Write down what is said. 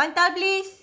Bantal please.